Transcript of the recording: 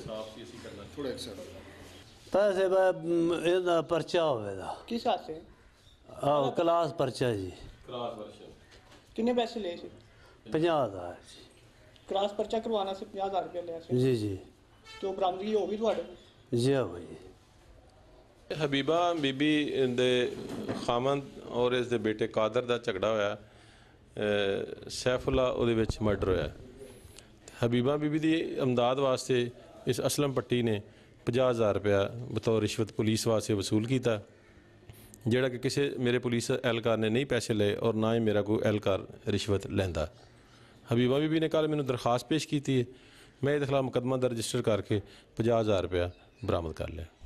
ਇਨਸਾਫ ਸੀ ਅਸੀਂ ਕਰਨਾ ਥੋੜਾ ਇੱਕ ਸਰ ਪੈਸੇ ਬਾ ਇਹਦਾ ਪਰਚਾ ਦਾ ਕਿਸ ਆਸੇ ਆਹ ਕਲਾਸ ਪਰਚਾ ਜੀ ਕਲਾਸ ਪਰਚਾ ਕਿੰਨੇ ਪੈਸੇ ਲਏ ਸੀ 50000 ਜੀ ਕਲਾਸ ਪਰਚਾ ਕਰਵਾਉਣਾ ਸੀ 50000 ਰੁਪਏ ਲਿਆ ਸੀ ਜੀ ਜੀ ਤੋਂ ਉਹ ਬਰਾਮਦਗੀ ਹੋ ਗਈ ਤੁਹਾਡੇ ਜੀ ਹੋ ਗਈ ਹਬੀਬਾ ਬੀਬੀ ਦੇ ਖਾਮਦ ਔਰ ਇਸ ਦੇ ਬੇਟੇ ਕਾਦਰ ਦਾ ਝਗੜਾ ਹੋਇਆ ਸੈਫੁੱਲਾ ਉਹਦੇ ਵਿੱਚ ਮਰਡਰ ਹੋਇਆ ਹਬੀਬਾ ਬੀਬੀ ਦੀ ਅਮਦਾਦ ਵਾਸਤੇ ਇਸ ਅਸਲਮ ਪੱਟੀ ਨੇ 50000 ਰੁਪਇਆ ਬਤੌਰ ਰਿਸ਼ਵਤ ਪੁਲਿਸ ਵਾਸਤੇ ਵਸੂਲ ਕੀਤਾ ਜਿਹੜਾ ਕਿ ਕਿਸੇ ਮੇਰੇ ਪੁਲਿਸ ਐਲਕਾਰ ਨੇ ਨਹੀਂ ਪੈਸੇ ਲਏ ਔਰ ਨਾ ਹੀ ਮੇਰਾ ਕੋਈ ਐਲਕਾਰ ਰਿਸ਼ਵਤ ਲੈਂਦਾ ਹਬੀਬਾ ਬੀਬੀ ਨੇ ਕੱਲ ਮੈਨੂੰ ਦਰਖਾਸਤ ਪੇਸ਼ ਕੀਤੀ ਹੈ ਮੈਂ ਇਹਦੇ ਖਿਲਾਫ ਮੁਕਦਮਾ ਦਰਜਿਸਟਰ ਕਰਕੇ 50000 ਰੁਪਇਆ ਬਰਾਮਦ ਕਰ ਲਿਆ